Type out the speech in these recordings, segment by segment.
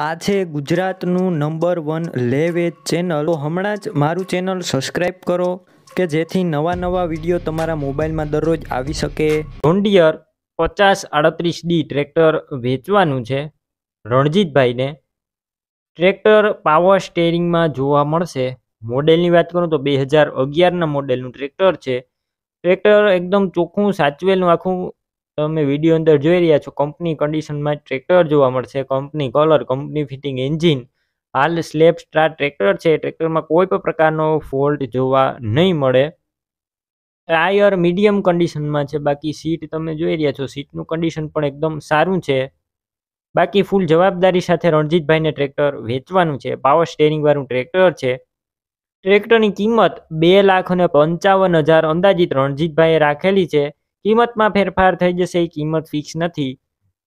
આ છે ગુજરાતનું નંબર વન લેવેજ ચેનલ તો હમણાં જ મારું ચેનલ સબસ્ક્રાઈબ કરો કે જેથી નવા નવા વિડીયો તમારા મોબાઈલમાં દરરોજ આવી શકે ઢોંડિયર પચાસ આડત્રીસ ડી ટ્રેક્ટર વેચવાનું છે રણજીતભાઈને ટ્રેક્ટર પાવર સ્ટેરિંગમાં જોવા મળશે મોડેલની વાત કરું તો બે હજાર અગિયારના મોડેલનું ટ્રેક્ટર છે ટ્રેક્ટર એકદમ ચોખ્ખું સાચવેલું આખું તમે વિડીયો અંદર જોઈ રહ્યા છો કંપની કન્ડિશનમાં ટ્રેક્ટર જોવા મળશે company colour company fitting engine હાલ સ્લેબ સ્ટાર ટ્રેક્ટર છે ટ્રેક્ટરમાં કોઈ પણ પ્રકારનો ફોલ્ટ જોવા નહીં મળે ટાયર મીડિયમ કન્ડિશનમાં છે બાકી સીટ તમે જોઈ રહ્યા છો સીટનું કન્ડિશન પણ એકદમ સારું છે બાકી ફૂલ જવાબદારી સાથે રણજીતભાઈને ટ્રેક્ટર વેચવાનું છે પાવર સ્ટેરિંગવાળું ટ્રેક્ટર છે ટ્રેક્ટરની કિંમત બે લાખ અને પંચાવન હજાર અંદાજિત રણજીતભાઈએ રાખેલી છે કિંમતમાં ફેરફાર થઈ જશે એ કિંમત ફિક્સ નથી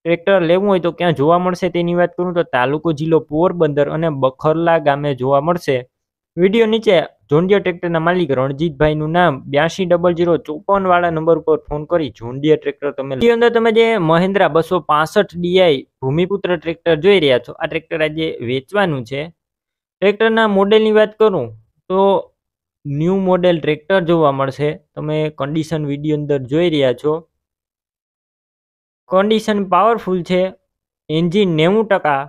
ટ્રેક્ટર લેવું હોય તો ક્યાં જોવા મળશે તેની વાત કરું તો તાલુકો જિલ્લો પોરબંદર અને બખરલા ગામે જોવા મળશે વિડીયો નીચે જોન્ડિયા ટ્રેક્ટરના માલિક રણજીતભાઈનું નામ બ્યાસી ડબલ જીરો ચોપન વાળા નંબર ઉપર ફોન કરી જોન્ડિયા ટ્રેક્ટર તમે અંદર તમે જે મહિન્દ્રા બસો પાસઠ ડીઆઈ ભૂમિપુત્ર ટ્રેક્ટર જોઈ રહ્યા છો આ ટ્રેક્ટર આજે વેચવાનું છે ટ્રેક્ટરના મોડેલની વાત કરું તો ન્યૂ મોડેલ ટ્રેક્ટર જોવા મળશે તમે કન્ડિશન વિડીયો અંદર જોઈ રહ્યા છો કન્ડિશન પાવરફુલ છે એન્જિન નેવું ટકા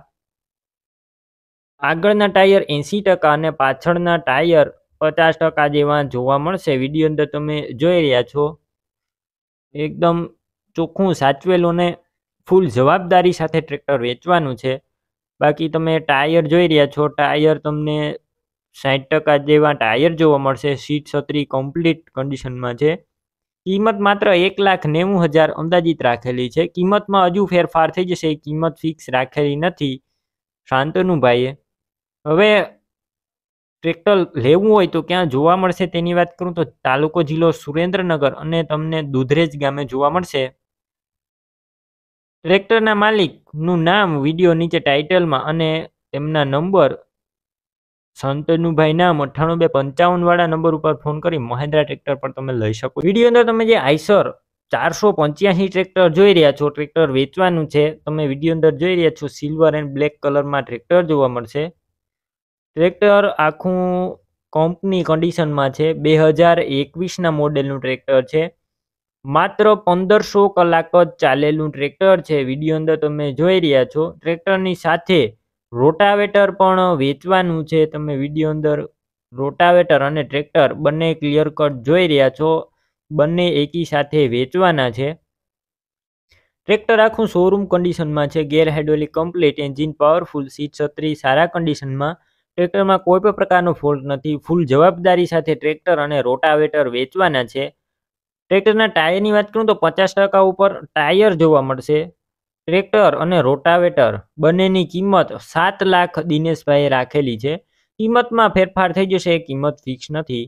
આગળના ટાયર એંસી ટકા અને પાછળના ટાયર પચાસ ટકા જેવા જોવા મળશે વિડીયો અંદર તમે જોઈ રહ્યા છો એકદમ ચોખ્ખું સાચવેલું ને ફૂલ જવાબદારી સાથે ટ્રેક્ટર વેચવાનું છે બાકી તમે ટાયર જોઈ રહ્યા છો ટાયર તમને સાઠ ટકા જેવા ટાયર જોવા મળશે સીટ છત્રી કમ્પ્લીટ કન્ડિશનમાં છે કિંમત માત્ર એક લાખ નેવું હજાર અંદાજિત રાખેલી છે કિંમતમાં હજુ ફેરફાર થઈ જશે કિંમત ફિક્સ રાખેલી નથી શાંતનુભાઈએ હવે ટ્રેક્ટર લેવું હોય તો ક્યાં જોવા મળશે તેની વાત કરું તો તાલુકો જિલ્લો સુરેન્દ્રનગર અને તમને દુધરેજ ગામે જોવા મળશે ટ્રેક્ટરના માલિકનું નામ વિડીયો નીચે ટાઇટલમાં અને તેમના નંબર સંતનુભાઈ શાંતનુભાઈના અઠ્ઠાણું બે પંચાવન વાળા નંબર ઉપર ફોન કરી મહેન્દ્રા ટ્રેક્ટર પર તમે લઈ શકો વિડીયો અંદર તમે જે આઈસર ચારસો પંચ્યાસી ટ્રેક્ટર જોઈ રહ્યા છો ટ્રેક્ટર વેચવાનું છે તમે વિડીયો અંદર જોઈ રહ્યા છો સિલ્વર એન્ડ બ્લેક કલરમાં ટ્રેક્ટર જોવા મળશે ટ્રેક્ટર આખું કંપની કન્ડિશનમાં છે બે હજાર એકવીસના મોડેલનું ટ્રેક્ટર છે માત્ર પંદરસો કલાક જ ચાલેલું ટ્રેક્ટર છે વિડીયો અંદર તમે જોઈ રહ્યા છો ટ્રેક્ટરની સાથે રોટાવેટર પણ વેચવાનું છે તમે વિડીયો અંદર રોટાવેટર અને ટ્રેક્ટર બંને ક્લિયર કટ જોઈ રહ્યા છો બંને એકી સાથે વેચવાના છે ટ્રેક્ટર આખું શોરૂમ કન્ડિશનમાં છે gear hydraulic complete engine powerful seat છત્રી સારા કન્ડિશનમાં ટ્રેક્ટરમાં કોઈ પણ પ્રકારનો ફોલ્ટ નથી ફૂલ જવાબદારી સાથે ટ્રેક્ટર અને રોટાવેટર વેચવાના છે ટ્રેક્ટરના ટાયરની વાત કરું તો પચાસ ટકા ઉપર ટાયર જોવા મળશે ટ્રેક્ટર અને રોટાવેટર બંનેની કિંમત સાત લાખ દિનેશભાઈએ રાખેલી છે કિંમતમાં ફેરફાર થઈ જશે કિંમત ફિક્સ નથી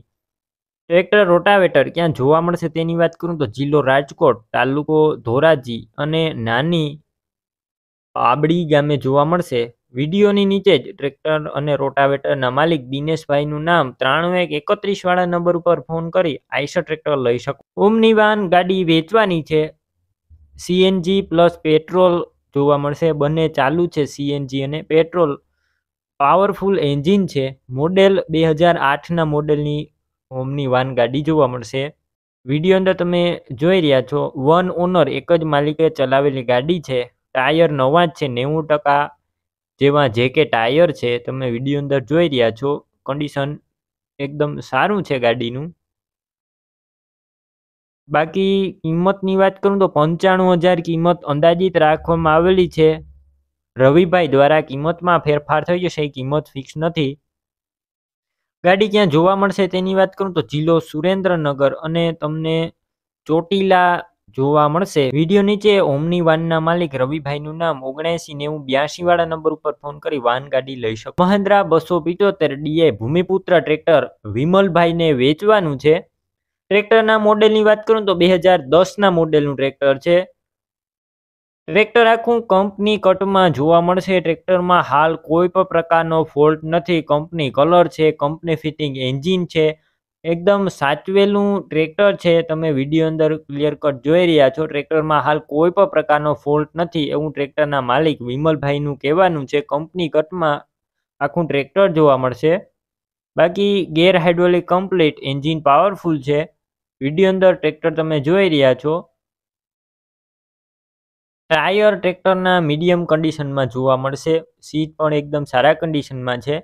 ટ્રેક્ટર રોટાવેટર ક્યાં જોવા મળશે તેની વાત કરું તો જિલ્લો રાજકોટ તાલુકો ધોરાજી અને નાની આબડી ગામે જોવા મળશે વિડીયોની નીચે જ ટ્રેક્ટર અને રોટાવેટરના માલિક દિનેશભાઈનું નામ ત્રાણું એક એકત્રીસ વાળા નંબર ઉપર ફોન કરી આઈસર ટ્રેક્ટર લઈ શકો ઓમની વાન ગાડી વેચવાની છે સીએનજી પ્લસ પેટ્રોલ જોવા મળશે બંને ચાલુ છે સીએનજી અને પેટ્રોલ પાવરફુલ એન્જિન છે મોડેલ બે હજાર આઠના મોડેલની હોમની વાનગાડી જોવા મળશે વિડીયો અંદર તમે જોઈ રહ્યા છો વન ઓનર એક જ માલિકે ચલાવેલી ગાડી છે ટાયર નવા જ છે નેવું ટકા જેવા જે કે ટાયર છે તમે વિડીયો અંદર જોઈ રહ્યા છો કન્ડિશન એકદમ સારું છે ગાડીનું બાકી કિંમતની વાત કરું તો પંચાણું હજાર કિંમત અંદાજિત રાખવામાં આવેલી છે રવિભાઈ દ્વારા કિંમતમાં ફેરફાર થઈ જશે એ કિંમત ફિક્સ નથી ગાડી ક્યાં જોવા મળશે તેની વાત કરું તો જિલ્લો સુરેન્દ્રનગર અને તમને ચોટીલા જોવા મળશે વિડીયો નીચે ઓમની વાનના માલિક રવિભાઈનું નામ ઓગણસી નેવું બ્યાસી વાળા નંબર ઉપર ફોન કરી વાન ગાડી લઈ શકો મહેન્દ્રા બસો પિચોતેર ડીએ ભૂમિપુત્ર ટ્રેક્ટર વિમલભાઈને વેચવાનું છે ટ્રેક્ટરના મોડેલની વાત કરું તો બે હજાર દસના મોડેલનું ટ્રેક્ટર છે ટ્રેક્ટર આખું કંપની કટમાં જોવા મળશે ટ્રેક્ટરમાં હાલ કોઈ પણ પ્રકારનો ફોલ્ટ નથી કંપની કલર છે કંપની ફિટિંગ એન્જિન છે એકદમ સાચવેલું ટ્રેક્ટર છે તમે વિડીયો અંદર ક્લિયર કટ જોઈ રહ્યા છો ટ્રેક્ટરમાં હાલ કોઈ પણ પ્રકારનો ફોલ્ટ નથી એવું ટ્રેક્ટરના માલિક વિમલભાઈનું કહેવાનું છે કંપની કટમાં આખું ટ્રેક્ટર જોવા મળશે બાકી gear hydraulic complete engine powerful છે વિડીયો અંદર ટ્રેક્ટર તમે જોઈ રહ્યા છો ટાયર ટ્રેક્ટરના મીડિયમ કન્ડિશનમાં જોવા મળશે સીટ પણ એકદમ સારા કન્ડિશનમાં છે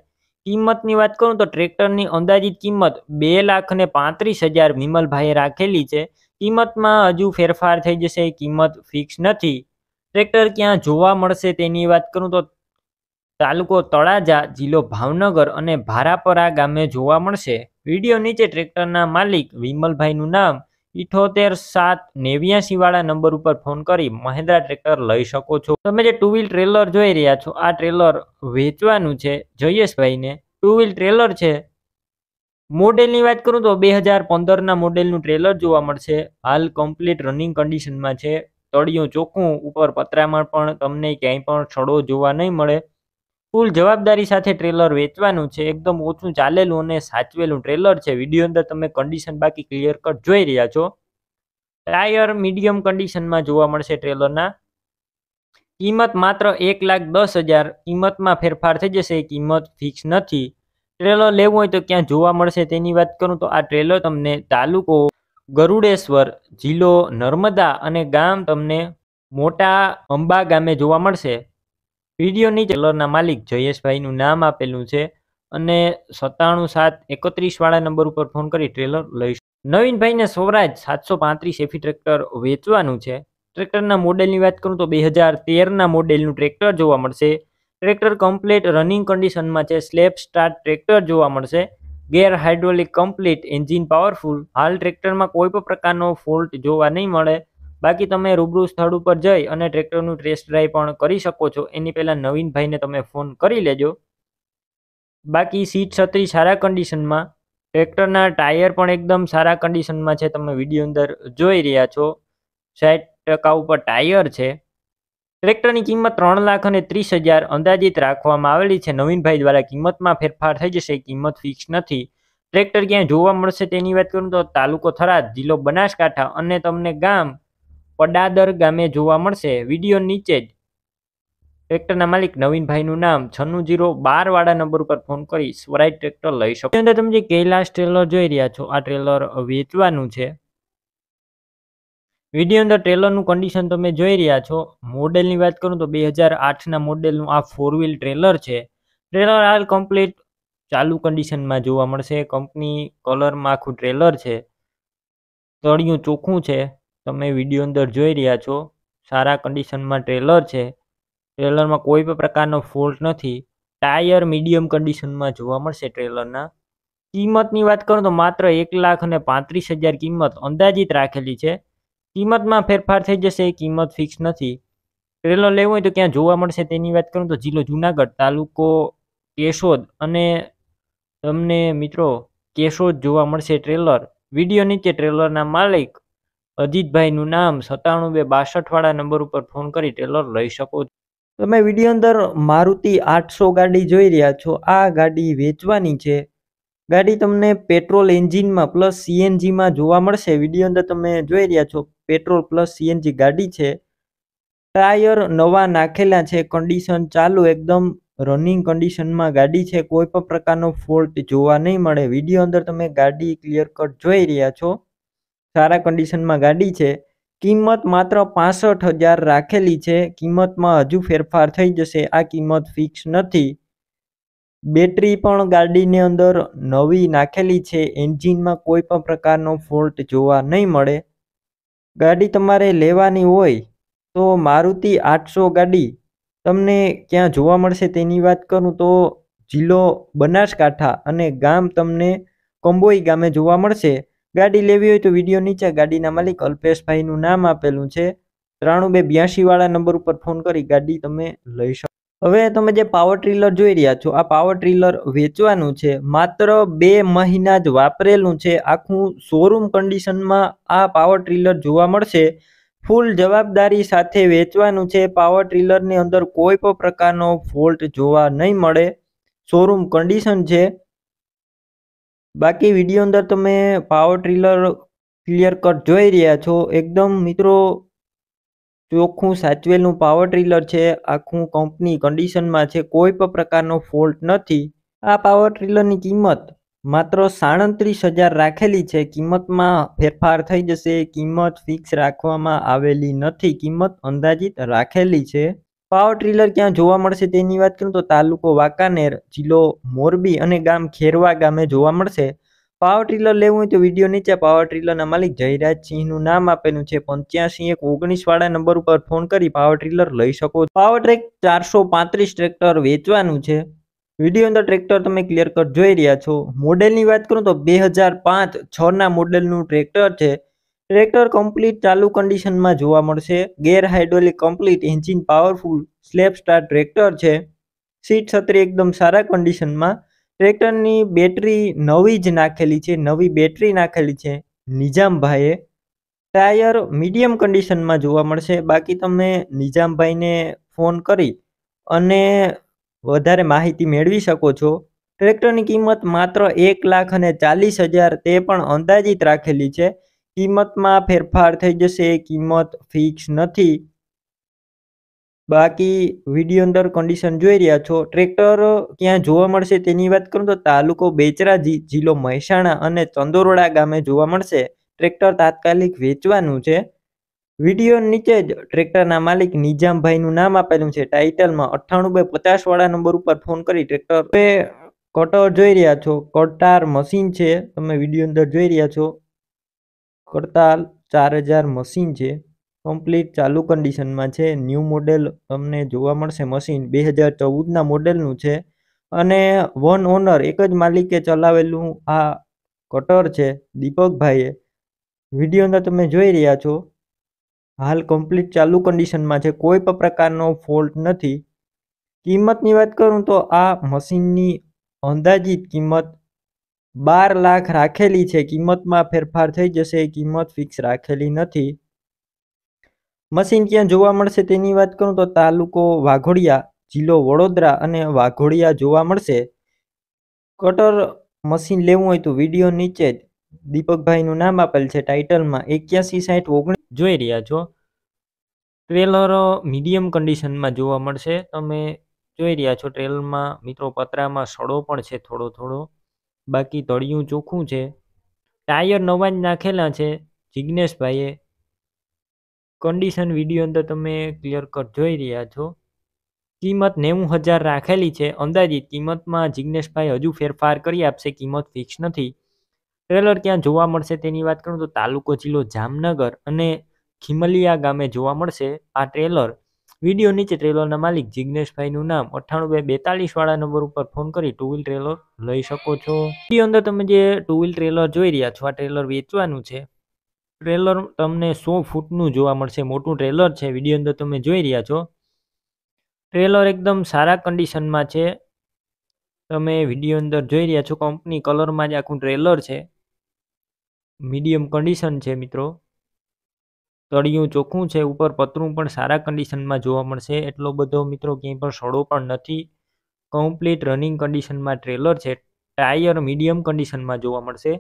કિંમતની વાત કરું તો ટ્રેક્ટરની અંદાજિત કિંમત બે લાખ ને પાંત્રીસ હજાર વિમલભાઈએ રાખેલી છે કિંમતમાં હજુ ફેરફાર થઈ જશે કિંમત ફિક્સ નથી ટ્રેક્ટર ક્યાં જોવા મળશે તેની વાત કરું તો તાલુકો તળાજા જિલ્લો ભાવનગર અને ભારાપરા ગામે જોવા મળશે વિડીયો નીચે ટ્રેક્ટરના માલિક વિમલભાઈનું નામ ઇઠોતેર સાત નેવ્યાસી વાળા નંબર ઉપર ફોન કરી મહેન્દ્રા ટ્રેક્ટર લઈ શકો છો તમે જે ટુ વ્હીલ ટ્રેલર જોઈ રહ્યા છો આ ટ્રેલર વેચવાનું છે જયેશભાઈને ટુ વ્હીલ ટ્રેલર છે મોડેલની વાત કરું તો બે હજાર પંદરના મોડેલનું ટ્રેલર જોવા મળશે હાલ કમ્પ્લીટ રનિંગ કન્ડિશનમાં છે તળિયું ચોખ્ખું ઉપર પતરામાં પણ તમને ક્યાંય પણ છડો જોવા નહીં મળે ફૂલ જવાબદારી સાથે ટ્રેલર વેચવાનું છે એકદમ ઓછું ચાલેલું અને સાચવેલું ટ્રેલર છે વિડીયો અંદર તમે કન્ડિશન બાકી ક્લિયર કટ જોઈ રહ્યા છો ટાયર મીડિયમ કન્ડિશનમાં જોવા મળશે ટ્રેલરના કિંમત માત્ર એક લાખ દસ હજાર કિંમતમાં ફેરફાર થઈ જશે કિંમત ફિક્સ નથી ટ્રેલર લેવું હોય તો ક્યાં જોવા મળશે તેની વાત કરું તો આ ટ્રેલર તમને તાલુકો ગરુડેશ્વર જિલ્લો નર્મદા અને ગામ તમને મોટા અંબા ગામે જોવા મળશે વિડીયો નીચે માલિક જયેશભાઈનું નામ આપેલું છે અને સત્તાણું સાત એકત્રીસ વાળા નંબર ઉપર ફોન કરી ટ્રેલર લઈશું નવીનભાઈને સ્વરાજ સાતસો પાંત્રીસ એફી ટ્રેક્ટર વેચવાનું છે ટ્રેક્ટરના મોડેલની વાત કરું તો બે હજાર તેરના મોડેલનું ટ્રેક્ટર જોવા મળશે ટ્રેક્ટર કમ્પ્લીટ રનિંગ કન્ડિશનમાં છે સ્લેબ સ્ટાર્ટ ટ્રેક્ટર જોવા મળશે gear hydraulic complete engine powerful હાલ ટ્રેક્ટરમાં કોઈ પણ પ્રકારનો ફોલ્ટ જોવા નહીં મળે બાકી તમે રૂબરૂ સ્થળ ઉપર જઈ અને ટ્રેક્ટરનું ટેસ્ટ ડ્રાઈવ પણ કરી શકો છો એની પહેલાં નવીનભાઈને તમે ફોન કરી લેજો બાકી સીટ છત્રી સારા કન્ડિશનમાં ટ્રેક્ટરના ટાયર પણ એકદમ સારા કન્ડિશનમાં છે તમે વિડીયો અંદર જોઈ રહ્યા છો સાઠ ટકા ઉપર ટાયર છે ટ્રેક્ટરની કિંમત ત્રણ લાખ અને ત્રીસ હજાર અંદાજિત રાખવામાં આવેલી છે નવીનભાઈ દ્વારા કિંમતમાં ફેરફાર થઈ જશે કિંમત ફિક્સ નથી ટ્રેક્ટર ક્યાં જોવા મળશે તેની વાત કરું તો તાલુકો થરાદ જિલ્લો બનાસકાંઠા અને તમને ગામ પડાદર ગામે જોવા મળશે વિડીયો નીચે જ ટ્રેક્ટરના માલિક નવીનભાઈનું નામ છન્નું જીરો બાર વાળા નંબર ઉપર ફોન કરી સ્વરાજ ટ્રેક્ટર લઈ શકો અંદર તમે જે કૈલાસ ટ્રેલર જોઈ રહ્યા છો આ ટ્રેલર વેચવાનું છે વિડીયો અંદર ટ્રેલરનું કન્ડિશન તમે જોઈ રહ્યા છો મોડેલની વાત કરું તો બે હજાર આઠના મોડેલનું આ ફોર વ્હીલ ટ્રેલર છે ટ્રેલર હાલ કમ્પ્લીટ ચાલુ કન્ડિશનમાં જોવા મળશે કંપની કલરમાં આખું ટ્રેલર છે તળિયું ચોખ્ખું છે તમે વિડીયો અંદર જોઈ રહ્યા છો સારા કન્ડિશનમાં ટ્રેલર છે ટ્રેલરમાં કોઈ પણ પ્રકારનો ફોલ્ટ નથી ટાયર મીડિયમ કન્ડિશનમાં જોવા મળશે ટ્રેલરના કિંમતની વાત કરું તો માત્ર એક લાખ અને પાંત્રીસ હજાર કિંમત અંદાજિત રાખેલી છે કિંમતમાં ફેરફાર થઈ જશે કિંમત ફિક્સ નથી ટ્રેલર લેવું હોય તો ક્યાં જોવા મળશે તેની વાત કરું તો જિલ્લો જુનાગઢ તાલુકો કેશોદ અને તમને મિત્રો કેશોદ જોવા મળશે ટ્રેલર વિડીયો નીચે ટ્રેલરના માલિક અજીતભાઈનું નામ સત્તાણું બે બાસઠવાળા નંબર ઉપર ફોન કરી ટેલર લઈ શકો છો તમે વિડીયો અંદર મારુતિ આઠસો ગાડી જોઈ રહ્યા છો આ ગાડી વેચવાની છે ગાડી તમને પેટ્રોલ એન્જિનમાં પ્લસ સીએનજીમાં જોવા મળશે વિડીયો અંદર તમે જોઈ રહ્યા છો પેટ્રોલ પ્લસ સીએનજી ગાડી છે ટાયર નવા નાખેલા છે કન્ડિશન ચાલુ એકદમ રનિંગ કન્ડિશનમાં ગાડી છે કોઈ પણ પ્રકારનો ફોલ્ટ જોવા નહીં મળે વિડીયો અંદર તમે ગાડી ક્લિયર કટ જોઈ રહ્યા છો સારા કન્ડિશનમાં ગાડી છે કિંમત માત્ર પાસઠ હજાર રાખેલી છે કિંમતમાં હજુ ફેરફાર થઈ જશે આ કિંમત ફિક્સ નથી બેટરી પણ ગાડીની અંદર નવી નાખેલી છે એન્જિનમાં કોઈ પણ પ્રકારનો ફોલ્ટ જોવા નહીં મળે ગાડી તમારે લેવાની હોય તો મારુતિ આઠસો ગાડી તમને ક્યાં જોવા મળશે તેની વાત કરું તો જિલ્લો બનાસકાંઠા અને ગામ તમને કંબોઈ ગામે જોવા મળશે ગાડી લેવી હોય તો વિડીયો નીચે ગાડીના માલિક અલ્પેશભાઈનું નામ આપેલું છે ત્રાણું બે બ્યાસી વાળા નંબર ઉપર ફોન કરી ગાડી તમે લઈ શકો હવે તમે જે પાવર ટ્રીલર જોઈ રહ્યા છો આ પાવર ટ્રીલર વેચવાનું છે માત્ર બે મહિના જ વાપરેલું છે આખું શોરૂમ કન્ડિશનમાં આ પાવર ટ્રીલર જોવા મળશે ફૂલ જવાબદારી સાથે વેચવાનું છે પાવર ટ્રીલરની અંદર કોઈ પણ પ્રકારનો ફોલ્ટ જોવા નહીં મળે શોરૂમ કન્ડિશન છે બાકી વિડીયો અંદર તમે પાવર ટ્રીલર ક્લિયર કટ જોઈ રહ્યા છો એકદમ મિત્રો ચોખ્ખું સાચવેલનું પાવર ટ્રીલર છે આખું કંપની કન્ડિશનમાં છે કોઈ પણ પ્રકારનો ફોલ્ટ નથી આ પાવર ટ્રીલરની કિંમત માત્ર સાડત્રીસ હજાર રાખેલી છે કિંમતમાં ફેરફાર થઈ જશે કિંમત ફિક્સ રાખવામાં આવેલી નથી કિંમત અંદાજિત રાખેલી છે પાવર ટ્રીલર ક્યાં જોવા મળશે તેની વાત કરું તો તાલુકો વાંકાનેર જિલ્લો મોરબી અને ગામ ખેરવા ગામે જોવા મળશે પાવર ટ્રીલર લેવું હોય તો વિડીયો નીચે પાવર ટ્રીલરના માલિક જયરાજસિંહનું નામ આપેલું છે પંચ્યાસી એક ઓગણીસ વાળા નંબર ઉપર ફોન કરી પાવર ટ્રીલર લઈ શકો પાવર ટ્રેક ચારસો પાંત્રીસ ટ્રેક્ટર વેચવાનું છે વિડીયો અંદર ટ્રેક્ટર તમે ક્લિયર કટ જોઈ રહ્યા છો મોડેલની વાત કરું તો બે હજાર પાંચ છના મોડેલનું ટ્રેક્ટર છે ટ્રેક્ટર કમ્પ્લીટ ચાલુ કન્ડિશનમાં જોવા મળશે gear hydraulic complete engine powerful self start tractor છે સીટ છત્રી એકદમ સારા કન્ડિશનમાં ટ્રેક્ટરની બેટરી નવી જ નાખેલી છે નવી બેટરી નાખેલી છે નિજામભાઈએ ટાયર મીડિયમ કન્ડિશનમાં જોવા મળશે બાકી તમે નિજામભાઈને ફોન કરી અને વધારે માહિતી મેળવી શકો છો ટ્રેક્ટરની કિંમત માત્ર એક લાખ અને ચાલીસ હજાર તે પણ અંદાજિત રાખેલી છે કિંમતમાં ફેરફાર થઈ જશે કિંમત ફિક્સ નથી બાકી વિડીયો અંદર કન્ડિશન જોઈ રહ્યા છો ટ્રેક્ટર ક્યાં જોવા મળશે તેની વાત કરું તો તાલુકો બેચરાજી જિલ્લો મહેસાણા અને ચંદોરોડા ગામે જોવા મળશે ટ્રેક્ટર તાત્કાલિક વેચવાનું છે વિડીયો નીચે જ ટ્રેક્ટરના માલિક નિજામભાઈનું નામ આપેલું છે ટાઇટલમાં અઠ્ઠાણું બે પચાસવાળા નંબર ઉપર ફોન કરી ટ્રેક્ટર કટર જોઈ રહ્યા છો કટાર મશીન છે તમે વિડીયો અંદર જોઈ રહ્યા છો કરતાં ચાર હજાર મશીન છે કમ્પ્લીટ ચાલુ કન્ડિશનમાં છે ન્યૂ મોડેલ તમને જોવા મળશે મશીન બે હજાર ચૌદના મોડેલનું છે અને વન ઓનર એક જ માલિકે ચલાવેલું આ કટર છે દીપકભાઈએ વિડીયો અંદર તમે જોઈ રહ્યા છો હાલ કમ્પ્લીટ ચાલુ કન્ડિશનમાં છે કોઈ પણ પ્રકારનો ફોલ્ટ નથી કિંમતની વાત કરું તો આ મશીનની અંદાજિત કિંમત બાર લાખ રાખેલી છે કિંમતમાં ફેરફાર થઈ જશે એ કિંમત ફિક્સ રાખેલી નથી મશીન ક્યાં જોવા મળશે તેની વાત કરું તો તાલુકો વાઘોડિયા જિલ્લો વડોદરા અને વાઘોડિયા જોવા મળશે કટર મશીન લેવું હોય તો વિડીયો નીચે જ દીપકભાઈનું નામ આપેલ છે ટાઇટલમાં એક્યાસી સાઠ ઓગણીસ જોઈ રહ્યા છો ટ્રેલર મીડિયમ કન્ડિશનમાં જોવા મળશે તમે જોઈ રહ્યા છો ટ્રેલરમાં મિત્રો પતરામાં સડો પણ છે થોડો થોડો બાકી તળિયું ચોખ્ખું છે ટાયર નવા જ નાખેલા છે જિજ્ઞેશભાઈએ કન્ડિશન વિડીયો અંદર તમે ક્લિયર કટ જોઈ રહ્યા છો કિંમત નેવું હજાર રાખેલી છે અંદાજિત કિંમતમાં જિજ્ઞેશભાઈ હજુ ફેરફાર કરી આપશે કિંમત ફિક્સ નથી ટ્રેલર ક્યાં જોવા મળશે તેની વાત કરું તો તાલુકો જિલ્લો જામનગર અને ખીમલિયા ગામે જોવા મળશે આ ટ્રેલર વિડીયો નીચે ટ્રેલરના માલિક જિગ્નેશભાઈનું નામ અઠ્ઠાણું બે બેતાલીસવાળા નંબર ઉપર ફોન કરી ટુ વ્હીલ ટ્રેલર લઈ શકો છો વિડીયો અંદર તમે જે ટુ વ્હીલ ટ્રેલર જોઈ રહ્યા છો આ ટ્રેલર વેચવાનું છે ટ્રેલર તમને સો ફૂટનું જોવા મળશે મોટું ટ્રેલર છે વિડીયો અંદર તમે જોઈ રહ્યા છો ટ્રેલર એકદમ સારા કન્ડિશનમાં છે તમે વિડીયો અંદર જોઈ રહ્યા છો કંપની કલરમાં જ આખું ટ્રેલર છે મીડિયમ કન્ડિશન છે મિત્રો તળિયું ચોખ્ખું છે ઉપર પતરું પણ સારા કન્ડિશનમાં જોવા મળશે એટલો બધો મિત્રો ક્યાંય પણ સડો પણ નથી કમ્પ્લીટ રનિંગ કન્ડિશનમાં ટ્રેલર છે ટાયર મીડિયમ કન્ડિશનમાં જોવા મળશે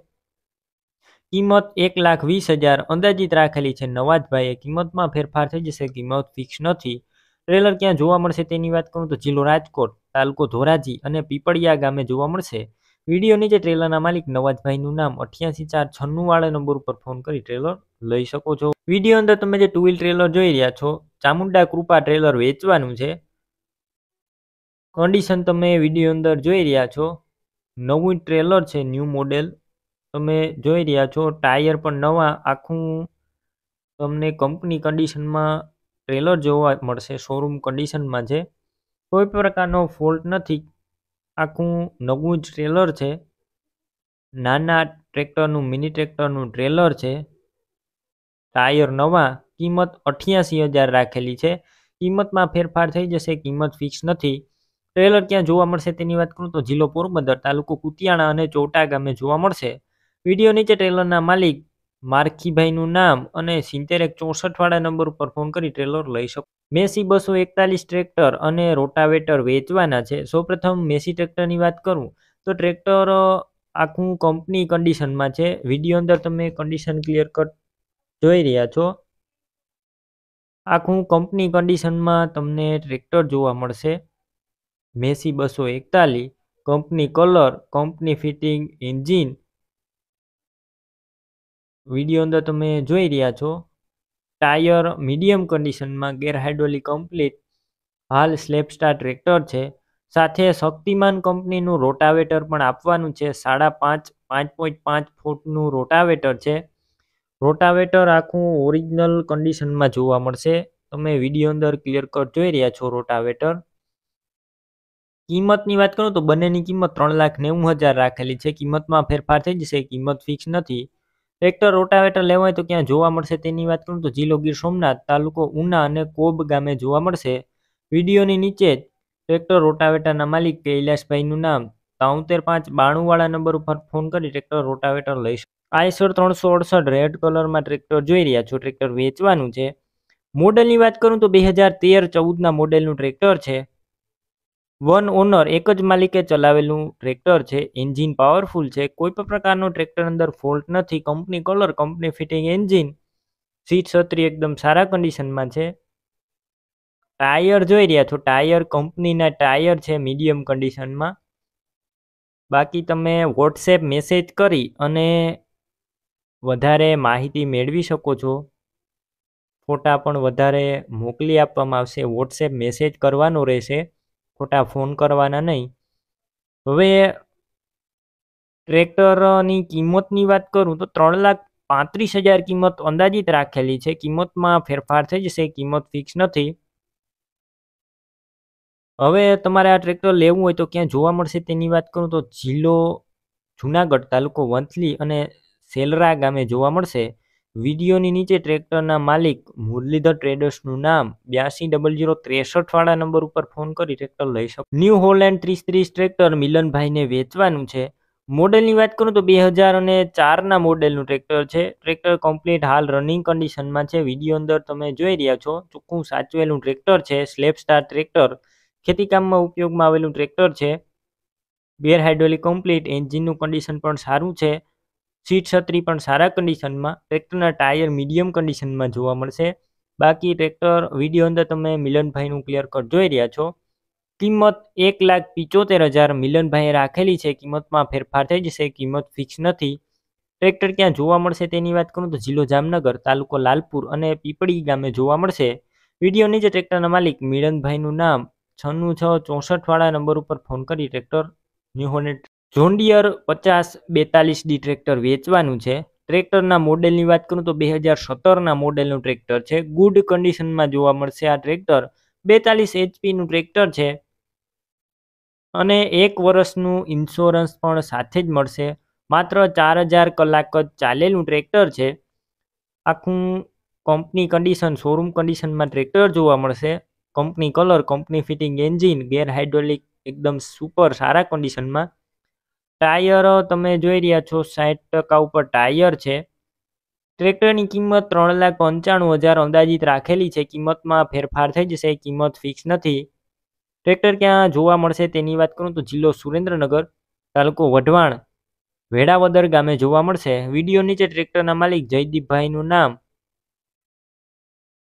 કિંમત એક લાખ વીસ હજાર અંદાજિત રાખેલી છે નવાજભાઈએ કિંમતમાં ફેરફાર થઈ જશે કિંમત ફિક્સ નથી ટ્રેલર ક્યાં જોવા મળશે તેની વાત કરું તો જિલ્લો રાજકોટ તાલુકો ધોરાજી અને પીપળિયા ગામે જોવા મળશે વિડીયોની જે ટ્રેલરના માલિક નવાજભાઈનું નામ અઠ્યાસી ચાર છન્નું વાળા નંબર ઉપર ફોન કરી ટ્રેલર લઈ શકો છો વિડીયો અંદર તમે જે ટુ વ્હીલ ટ્રેલર જોઈ રહ્યા છો ચામુંડા કૃપા ટ્રેલર વેચવાનું છે કન્ડિશન તમે વિડીયો અંદર જોઈ રહ્યા છો નવું ટ્રેલર છે ન્યૂ મોડેલ તમે જોઈ રહ્યા છો ટાયર પણ નવા આખું તમને કંપની કન્ડિશનમાં ટ્રેલર જોવા મળશે શોરૂમ કન્ડિશનમાં છે કોઈ પ્રકારનો ફોલ્ટ નથી આખું નવું જ ટ્રેલર છે નાના ટ્રેક્ટરનું મિની ટ્રેક્ટરનું ટ્રેલર છે ટાયર નવા કિંમત અઠ્યાસી હજાર રાખેલી છે કિંમતમાં ફેરફાર થઈ જશે કિંમત ફિક્સ નથી ટ્રેલર ક્યાં જોવા મળશે તેની વાત કરું તો જિલ્લો પોરબંદર તાલુકો કુતિયાણા અને ચોટા ગામે જોવા મળશે વિડીયો નીચે ટ્રેલરના માલિક મારખીભાઈનું નામ અને સિત્તેર એક ચોસઠવાળા નંબર ઉપર ફોન કરી ટ્રેલર લઈ શકો મેસી બસો એકતાલીસ ટ્રેક્ટર અને રોટાવેટર વેચવાના છે સૌપ્રથમ મેસી ટ્રેક્ટરની વાત કરું તો ટ્રેક્ટર આખું કંપની કન્ડિશનમાં છે વિડીયો અંદર તમે કન્ડિશન ક્લિયર કટ જોઈ રહ્યા છો આખું કંપની કન્ડિશનમાં તમને ટ્રેક્ટર જોવા મળશે મેસી બસો એકતાલીસ company colour company fitting engine video અંદર તમે જોઈ રહ્યા છો ટાયર મીડિયમ કન્ડિશનમાં ગેરહાઇડ્રોલિક કમ્પ્લીટ હાલ સ્લેપસ્ટાર ટ્રેક્ટર છે સાથે શક્તિમાન કંપનીનું રોટાવેટર પણ આપવાનું છે સાડા પાંચ પાંચ પોઈન્ટ પાંચ ફૂટનું રોટાવેટર છે રોટાવેટર આખું ઓરિજિનલ કન્ડિશનમાં જોવા મળશે તમે વિડીયો અંદર ક્લિયર કટ જોઈ રહ્યા છો રોટાવેટર કિંમતની વાત કરું તો બંનેની કિંમત ત્રણ લાખ નેવું હજાર રાખેલી છે કિંમતમાં ફેરફાર થઈ જશે કિંમત ફિક્સ નથી ટ્રેક્ટર રોટાવેટર લેવા હોય તો ક્યાં જોવા મળશે તેની વાત કરું તો જિલ્લો ગીર સોમનાથ તાલુકો ઉના અને કોબ ગામે જોવા મળશે વિડીયોની નીચે ટ્રેક્ટર રોટાવેટરના માલિક કૈલાસભાઈનું નામ તાઉતેર પાંચ બાણુંવાળા નંબર ઉપર ફોન કરી ટ્રેક્ટર રોટાવેટર લઈશ આઈસર ત્રણસો અડસઠ રેડ કલરમાં ટ્રેક્ટર જોઈ રહ્યા છો ટ્રેક્ટર વેચવાનું છે મોડલની વાત કરું તો બે હજાર તેર ચૌદના મોડેલનું ટ્રેક્ટર છે વન ઓનર એક જ માલિકે ચલાવેલું ટ્રેક્ટર છે એન્જિન પાવરફુલ છે કોઈ પણ પ્રકારનો ટ્રેક્ટર અંદર ફોલ્ટ નથી company colour company fitting engine seat છત્રી એકદમ સારા કન્ડિશનમાં છે ટાયર જોઈ રહ્યા છો ટાયર કંપનીના ટાયર છે મીડિયમ કન્ડિશનમાં બાકી તમે વોટ્સએપ મેસેજ કરી અને વધારે માહિતી મેળવી શકો છો ફોટા પણ વધારે મોકલી આપવામાં આવશે વોટ્સએપ મેસેજ કરવાનો રહેશે ખોટા ફોન કરવાના નહીં હવે ટ્રેક્ટરની કિંમતની વાત કરું તો ત્રણ લાખ પાંત્રીસ હજાર કિંમત અંદાજિત રાખેલી છે કિંમતમાં ફેરફાર થઈ જશે કિંમત ફિક્સ નથી હવે તમારે આ ટ્રેક્ટર લેવું હોય તો ક્યાં જોવા મળશે તેની વાત કરું તો જિલ્લો જુનાગઢ તાલુકો વંથલી અને સેલરા ગામે જોવા મળશે વિડીયોની નીચે ટ્રેક્ટરના માલિક મુરલીધર ટ્રેડર્સનું નામ બ્યાસી ડબલ જીરો ત્રેસઠ ત્રેસઠવાળા નંબર ઉપર ફોન કરી ટ્રેક્ટર લઈ શકો ન્યૂ હોલેન્ડ ત્રીસ ત્રીસ ટ્રેક્ટર મિલનભાઈને વેચવાનું છે મોડેલની વાત કરું તો બે હજાર અને ચારના મોડેલનું ટ્રેક્ટર છે ટ્રેક્ટર કમ્પ્લીટ હાલ રનિંગ કન્ડિશનમાં છે વિડીયો અંદર તમે જોઈ રહ્યા છો ચોખ્ખું સાચવેલું ટ્રેક્ટર છે સ્લેબ સ્ટાર ટ્રેક્ટર ખેતીકામમાં ઉપયોગમાં આવેલું ટ્રેક્ટર છે બેર હાઇડ્રોલિક કમ્પ્લીટ એન્જિનનું કન્ડિશન પણ સારું છે સીટ છત્રી પણ સારા કન્ડિશનમાં ટ્રેક્ટરના ટાયર મીડિયમ કન્ડિશનમાં જોવા મળશે બાકી ટ્રેક્ટર વિડીયો અંદર તમે મિલનભાઈનું ક્લિયર કટ જોઈ રહ્યા છો કિંમત એક લાખ પિચોતેર હજાર મિલનભાઈએ રાખેલી છે કિંમતમાં ફેરફાર થઈ જશે કિંમત ફિક્સ નથી ટ્રેક્ટર ક્યાં જોવા મળશે તેની વાત કરું તો જિલ્લો જામનગર તાલુકો લાલપુર અને પીપળી ગામે જોવા મળશે વિડીયોની જે ટ્રેક્ટરના માલિક મિલનભાઈનું નામ છન્નું છ ચોસઠવાળા નંબર ઉપર ફોન કરી ટ્રેક્ટર ન્યૂ હોનેટ જોન્ડિયર પચાસ બેતાલીસ ડી ટ્રેક્ટર વેચવાનું છે ટ્રેક્ટરના મોડેલની વાત કરું તો બે હજાર સત્તરના મોડેલનું ટ્રેક્ટર છે ગુડ કન્ડિશનમાં જોવા મળશે આ ટ્રેક્ટર બેતાલીસ એચપીનું ટ્રેક્ટર છે અને એક વર્ષનું ઇન્સ્યોરન્સ પણ સાથે જ મળશે માત્ર ચાર હજાર કલાક જ ચાલેલું ટ્રેક્ટર છે આખું કંપની કન્ડિશન શોરૂમ કન્ડિશનમાં ટ્રેક્ટર જોવા મળશે company colour company fitting engine gear hydraulic એકદમ સુપર સારા કન્ડિશનમાં ટાયર તમે જોઈ રહ્યા છો સાહીઠ ટકા ઉપર ટાયર છે ટ્રેક્ટરની કિંમત ત્રણ લાખ પંચાણું હજાર અંદાજિત રાખેલી છે કિંમતમાં ફેરફાર થઈ જશે કિંમત ફિક્સ નથી ટ્રેક્ટર ક્યાં જોવા મળશે તેની વાત કરું તો જિલ્લો સુરેન્દ્રનગર તાલુકો વઢવાણ વેડાવદર ગામે જોવા મળશે વિડીયો નીચે ટ્રેક્ટરના માલિક જયદીપભાઈનું નામ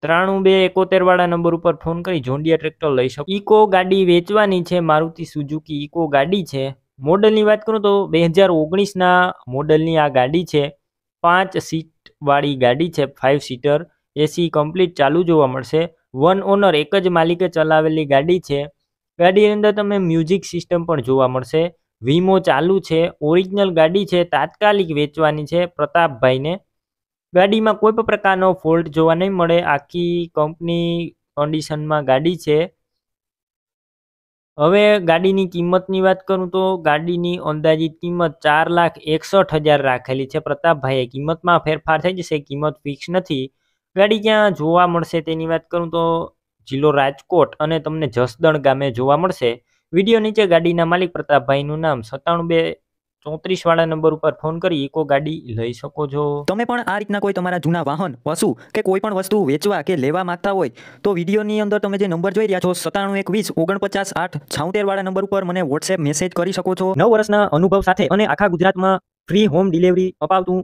ત્રાણું બે એકોતેર વાળા નંબર ઉપર ફોન કરી જોન્ડિયા ટ્રેક્ટર લઈ શકો ઈકો ગાડી વેચવાની છે મારુતિ સુઝુકી ઈકો ગાડી છે મોડલની વાત કરું તો બે હજાર ઓગણીસના મોડલની આ ગાડી છે પાંચ સીટવાળી ગાડી છે ફાઇવ સીટર એસી કમ્પ્લીટ ચાલુ જોવા મળશે વન ઓનર એક જ માલિકે ચલાવેલી ગાડી છે ગાડીની અંદર તમને મ્યુઝિક સિસ્ટમ પણ જોવા મળશે વીમો ચાલુ છે ઓરિજિનલ ગાડી છે તાત્કાલિક વેચવાની છે પ્રતાપભાઈને ગાડીમાં કોઈ પણ પ્રકારનો ફોલ્ટ જોવા નહીં મળે આખી કંપની કન્ડિશનમાં ગાડી છે હવે ગાડીની કિંમતની વાત કરું તો ગાડીની અંદાજિત કિંમત ચાર લાખ એકસઠ હજાર રાખેલી છે પ્રતાપભાઈએ કિંમતમાં ફેરફાર થઈ જશે કિંમત ફિક્સ નથી ગાડી ક્યાં જોવા મળશે તેની વાત કરું તો જિલ્લો રાજકોટ અને તમને જસદણ ગામે જોવા મળશે વિડીયો નીચે ગાડીના માલિક પ્રતાપભાઈનું નામ સત્તાણું બે ચોત્રીસ વાળા નંબર ઉપર ફોન કરી ઇકો ગાડી લઈ શકો છો તમે પણ આ રીતના કોઈ તમારા જૂના વાહન પશુ કે કોઈ પણ વસ્તુ વેચવા કે લેવા માંગતા હોય તો વિડીયોની અંદર તમે જે નંબર જોઈ રહ્યા છો સત્તાણું એકવીસ ઓગણપચાસ આઠ છાઉતેર વાળા નંબર ઉપર મને વોટ્સએપ મેસેજ કરી શકો છો નવ વર્ષના અનુભવ સાથે અને આખા ગુજરાતમાં ફ્રી હોમ ડિલિવરી અપાવતું